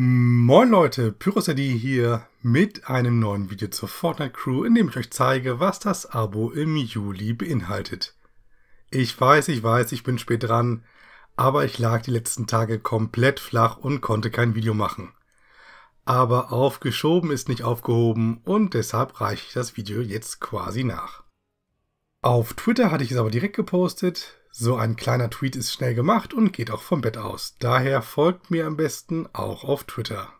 Moin Leute, PyroSD hier mit einem neuen Video zur Fortnite Crew, in dem ich euch zeige, was das Abo im Juli beinhaltet. Ich weiß, ich weiß, ich bin spät dran, aber ich lag die letzten Tage komplett flach und konnte kein Video machen. Aber aufgeschoben ist nicht aufgehoben und deshalb reiche ich das Video jetzt quasi nach. Auf Twitter hatte ich es aber direkt gepostet. So ein kleiner Tweet ist schnell gemacht und geht auch vom Bett aus. Daher folgt mir am besten auch auf Twitter.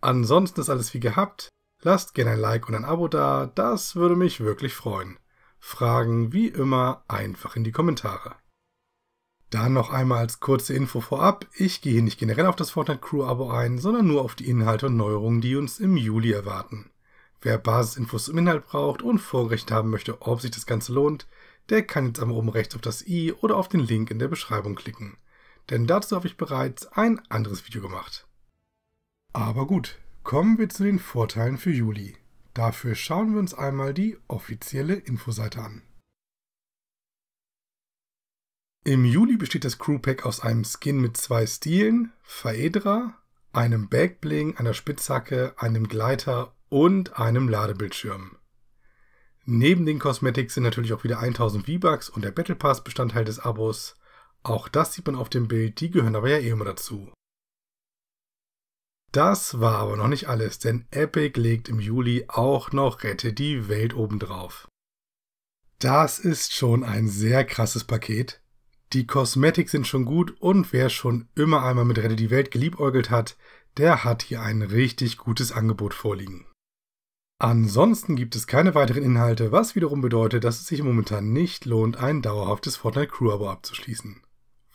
Ansonsten ist alles wie gehabt. Lasst gerne ein Like und ein Abo da, das würde mich wirklich freuen. Fragen wie immer einfach in die Kommentare. Dann noch einmal als kurze Info vorab, ich gehe nicht generell auf das Fortnite Crew Abo ein, sondern nur auf die Inhalte und Neuerungen, die uns im Juli erwarten. Wer Basisinfos zum Inhalt braucht und vorgerechnet haben möchte, ob sich das Ganze lohnt, der kann jetzt einmal oben rechts auf das i oder auf den Link in der Beschreibung klicken. Denn dazu habe ich bereits ein anderes Video gemacht. Aber gut, kommen wir zu den Vorteilen für Juli. Dafür schauen wir uns einmal die offizielle Infoseite an. Im Juli besteht das Crewpack aus einem Skin mit zwei Stilen, Phaedra, einem Backbling, einer Spitzhacke, einem Gleiter und einem Ladebildschirm. Neben den Cosmetics sind natürlich auch wieder 1000 V-Bucks und der Battle Pass Bestandteil des Abos. Auch das sieht man auf dem Bild, die gehören aber ja eh immer dazu. Das war aber noch nicht alles, denn Epic legt im Juli auch noch Rette die Welt obendrauf. Das ist schon ein sehr krasses Paket. Die Cosmetics sind schon gut und wer schon immer einmal mit Rette die Welt geliebäugelt hat, der hat hier ein richtig gutes Angebot vorliegen. Ansonsten gibt es keine weiteren Inhalte, was wiederum bedeutet, dass es sich momentan nicht lohnt, ein dauerhaftes Fortnite Crew Abo abzuschließen.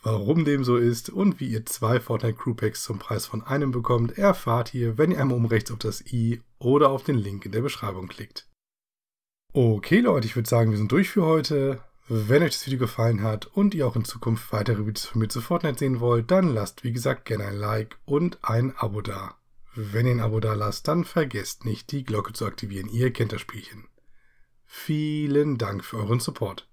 Warum dem so ist und wie ihr zwei Fortnite Crew Packs zum Preis von einem bekommt, erfahrt ihr, wenn ihr einmal oben rechts auf das i oder auf den Link in der Beschreibung klickt. Okay Leute, ich würde sagen, wir sind durch für heute. Wenn euch das Video gefallen hat und ihr auch in Zukunft weitere Videos von mir zu Fortnite sehen wollt, dann lasst wie gesagt gerne ein Like und ein Abo da. Wenn ihr ein Abo da lasst, dann vergesst nicht, die Glocke zu aktivieren. Ihr kennt das Spielchen. Vielen Dank für euren Support.